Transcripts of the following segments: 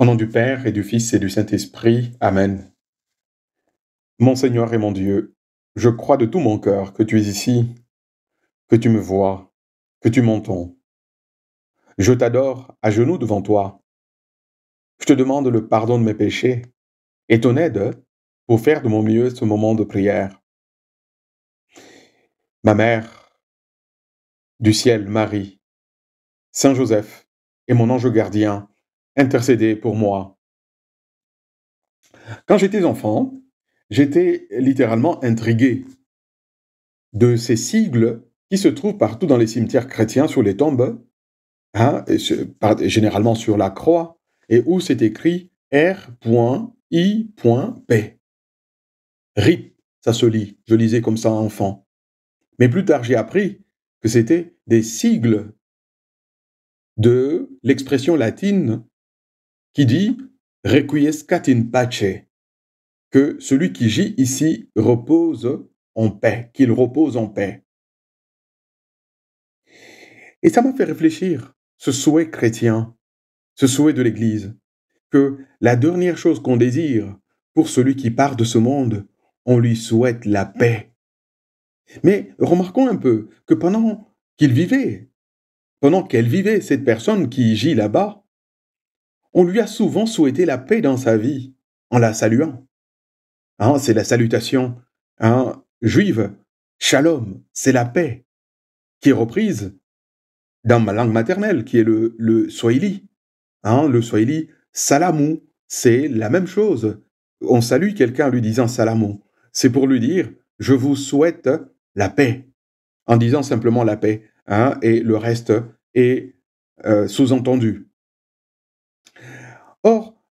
Au nom du Père et du Fils et du Saint-Esprit. Amen. Mon Seigneur et mon Dieu, je crois de tout mon cœur que tu es ici, que tu me vois, que tu m'entends. Je t'adore à genoux devant toi. Je te demande le pardon de mes péchés et ton aide pour faire de mon mieux ce moment de prière. Ma mère, du ciel, Marie, Saint Joseph et mon ange gardien, intercéder pour moi. Quand j'étais enfant, j'étais littéralement intrigué de ces sigles qui se trouvent partout dans les cimetières chrétiens sur les tombes, hein, généralement sur la croix, et où c'est écrit R.I.P. RIP, ça se lit, je lisais comme ça enfant. Mais plus tard, j'ai appris que c'était des sigles de l'expression latine qui dit Requiescat in pace que celui qui gît ici repose en paix, qu'il repose en paix. Et ça m'a fait réfléchir, ce souhait chrétien, ce souhait de l'Église, que la dernière chose qu'on désire pour celui qui part de ce monde, on lui souhaite la paix. Mais remarquons un peu que pendant qu'il vivait, pendant qu'elle vivait, cette personne qui gît là-bas, on lui a souvent souhaité la paix dans sa vie en la saluant. Hein, c'est la salutation hein, juive, shalom, c'est la paix, qui est reprise dans ma langue maternelle, qui est le, swahili. Hein, le swahili, salamu, c'est la même chose. On salue quelqu'un en lui disant salamu. C'est pour lui dire je vous souhaite la paix, en disant simplement la paix, hein, et le reste est euh, sous-entendu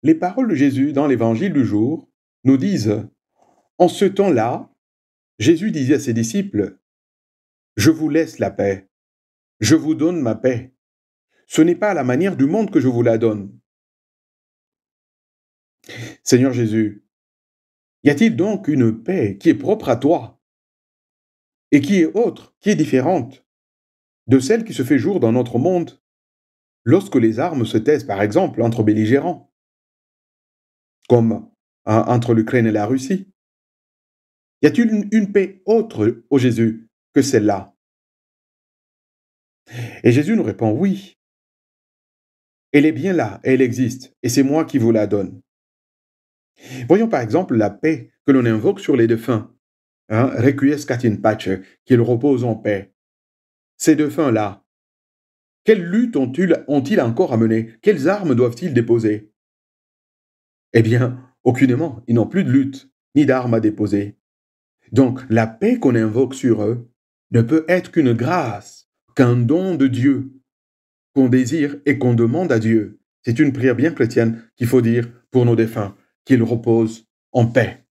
les paroles de Jésus dans l'évangile du jour nous disent En ce temps-là, Jésus disait à ses disciples Je vous laisse la paix, je vous donne ma paix. Ce n'est pas à la manière du monde que je vous la donne. Seigneur Jésus, y a-t-il donc une paix qui est propre à toi et qui est autre, qui est différente de celle qui se fait jour dans notre monde lorsque les armes se taisent par exemple entre belligérants comme hein, entre l'Ukraine et la Russie Y a-t-il une, paix autre, au Jésus, que celle-là Et Jésus nous répond oui. Elle est bien là, elle existe, et c'est moi qui vous la donne. Voyons par exemple la paix que l'on invoque sur les défunts. Hein, requiescat in pace, qu'ils reposent en paix. Ces défunts-là, quelles luttes ont-ils encore à mener Quelles armes doivent-ils déposer eh bien, aucunement, ils n'ont plus de lutte, ni d'armes à déposer. Donc la paix qu'on invoque sur eux ne peut être qu'une grâce, qu'un don de Dieu, qu'on désire et qu'on demande à Dieu. C'est une prière bien chrétienne qu'il faut dire pour nos défunts, qu'ils reposent en paix.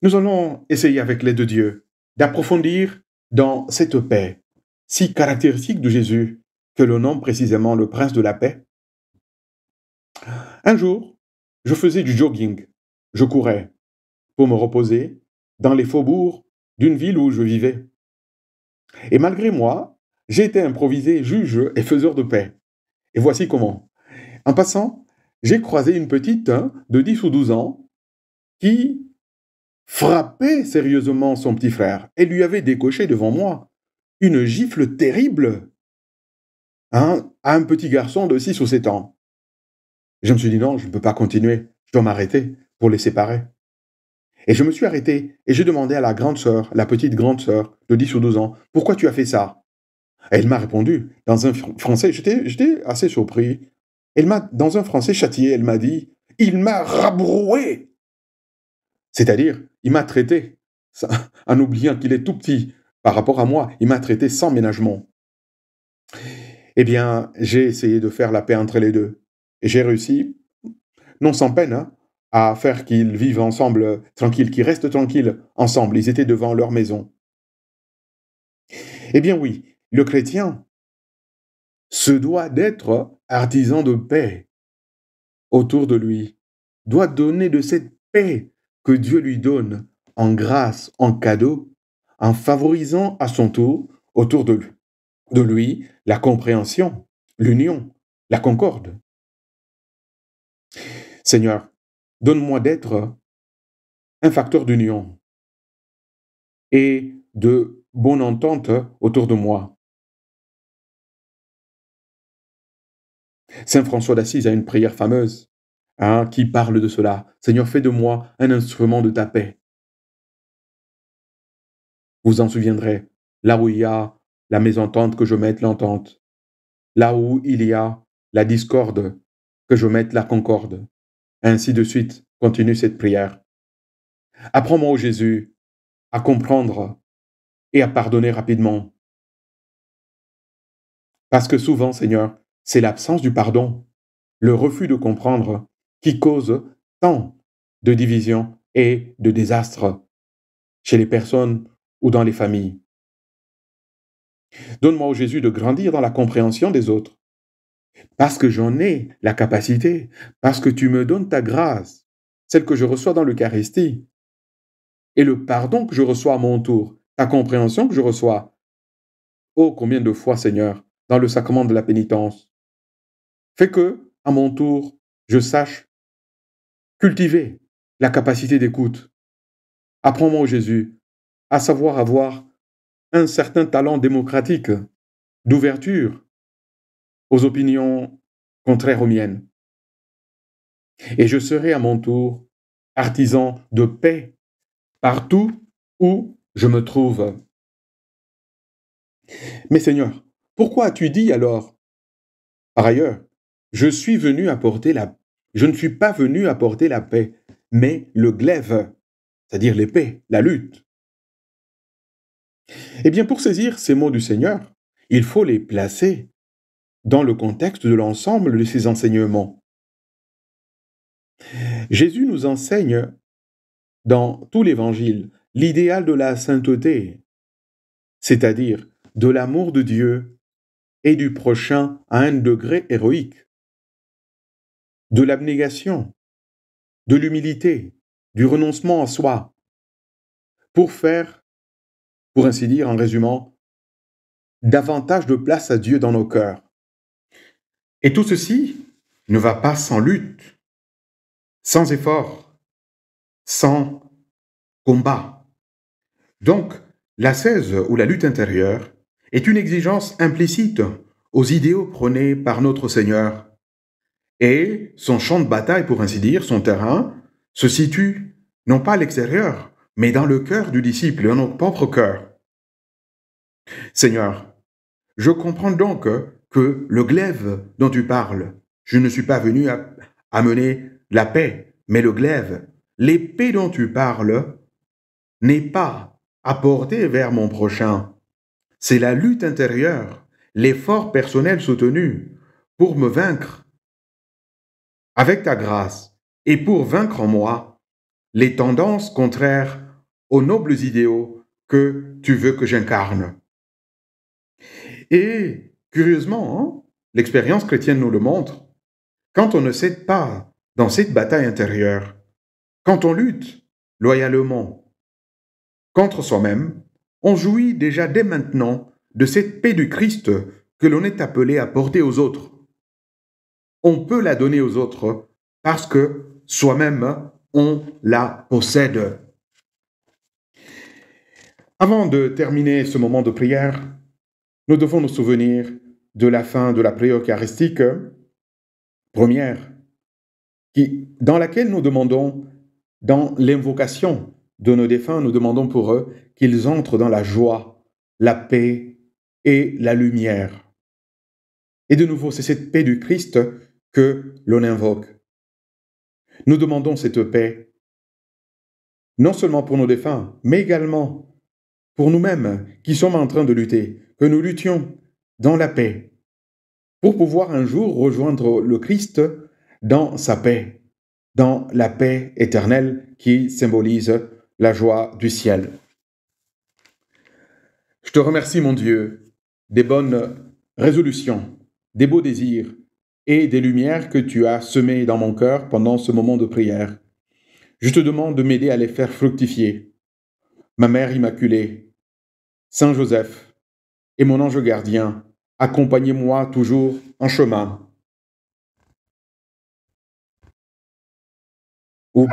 Nous allons essayer avec l'aide de Dieu d'approfondir dans cette paix, si caractéristique de Jésus, que l'on nomme précisément le prince de la paix, un jour, je faisais du jogging. Je courais pour me reposer dans les faubourgs d'une ville où je vivais. Et malgré moi, j'ai été improvisé juge et faiseur de paix. Et voici comment. En passant, j'ai croisé une petite hein, de 10 ou 12 ans qui frappait sérieusement son petit frère et lui avait décoché devant moi une gifle terrible hein, à un petit garçon de 6 ou 7 ans. Je me suis dit non, je ne peux pas continuer, je dois m'arrêter pour les séparer. Et je me suis arrêté et j'ai demandé à la grande sœur, la petite grande sœur de 10 ou 12 ans, pourquoi tu as fait ça Elle m'a répondu dans un français, j'étais assez surpris. Elle m'a, dans un français châtié, elle m'a dit Il m'a rabroué C'est-à-dire, il m'a traité, en oubliant qu'il est tout petit par rapport à moi, il m'a traité sans ménagement. Eh bien, j'ai essayé de faire la paix entre les deux. Et j'ai réussi, non sans peine, hein, à faire qu'ils vivent ensemble tranquilles, qu'ils restent tranquilles ensemble. Ils étaient devant leur maison. Eh bien oui, le chrétien se doit d'être artisan de paix autour de lui, doit donner de cette paix que Dieu lui donne en grâce, en cadeau, en favorisant à son tour autour de lui, de lui la compréhension, l'union, la concorde. Seigneur, donne-moi d'être un facteur d'union et de bonne entente autour de moi. Saint François d'Assise a une prière fameuse hein, qui parle de cela. Seigneur, fais de moi un instrument de ta paix. Vous en souviendrez, là où il y a la mésentente, que je mette l'entente. Là où il y a la discorde, que je mette la concorde. Ainsi de suite, continue cette prière. Apprends-moi, au Jésus, à comprendre et à pardonner rapidement. Parce que souvent, Seigneur, c'est l'absence du pardon, le refus de comprendre, qui cause tant de divisions et de désastres chez les personnes ou dans les familles. Donne-moi, au Jésus, de grandir dans la compréhension des autres parce que j'en ai la capacité, parce que tu me donnes ta grâce, celle que je reçois dans l'Eucharistie, et le pardon que je reçois à mon tour, ta compréhension que je reçois. Oh, combien de fois, Seigneur, dans le sacrement de la pénitence, fais que, à mon tour, je sache cultiver la capacité d'écoute. Apprends-moi, Jésus, à savoir avoir un certain talent démocratique, d'ouverture, aux opinions contraires aux miennes. Et je serai à mon tour artisan de paix partout où je me trouve. Mais Seigneur, pourquoi as-tu dit alors Par ailleurs, je suis venu la ne suis pas venu apporter la paix, mais le glaive, c'est-à-dire l'épée, la lutte. Eh bien, pour saisir ces mots du Seigneur, il faut les placer dans le contexte de l'ensemble de ses enseignements. Jésus nous enseigne dans tout l'Évangile l'idéal de la sainteté, c'est-à-dire de l'amour de Dieu et du prochain à un degré héroïque, de l'abnégation, de l'humilité, du renoncement à soi, pour faire, pour ainsi dire en résumant, davantage de place à Dieu dans nos cœurs. Et tout ceci ne va pas sans lutte, sans effort, sans combat. Donc, l'ascèse ou la lutte intérieure est une exigence implicite aux idéaux prônés par notre Seigneur. Et son champ de bataille, pour ainsi dire, son terrain, se situe non pas à l'extérieur, mais dans le cœur du disciple, dans notre propre cœur. Seigneur, je comprends donc que le glaive dont tu parles. Je ne suis pas venu amener la paix, mais le glaive, l'épée dont tu parles, n'est pas apportée vers mon prochain. C'est la lutte intérieure, l'effort personnel soutenu pour me vaincre avec ta grâce et pour vaincre en moi les tendances contraires aux nobles idéaux que tu veux que j'incarne. Et Curieusement, hein, l'expérience chrétienne nous le montre. Quand on ne cède pas dans cette bataille intérieure, quand on lutte loyalement contre soi-même, on jouit déjà dès maintenant de cette paix du Christ que l'on est appelé à porter aux autres. On peut la donner aux autres parce que soi-même, on la possède. Avant de terminer ce moment de prière, nous devons nous souvenir de la fin de la prière eucharistique première, qui, dans laquelle nous demandons, dans l'invocation de nos défunts, nous demandons pour eux qu'ils entrent dans la joie, la paix et la lumière. Et de nouveau, c'est cette paix du Christ que l'on invoque. Nous demandons cette paix, non seulement pour nos défunts, mais également pour nous-mêmes qui sommes en train de lutter, que nous luttions dans la paix, pour pouvoir un jour rejoindre le Christ dans sa paix, dans la paix éternelle qui symbolise la joie du ciel. Je te remercie, mon Dieu, des bonnes résolutions, des beaux désirs et des lumières que tu as semées dans mon cœur pendant ce moment de prière. Je te demande de m'aider à les faire fructifier. Ma Mère Immaculée, Saint Joseph et mon ange gardien, accompagnez-moi toujours en chemin. Au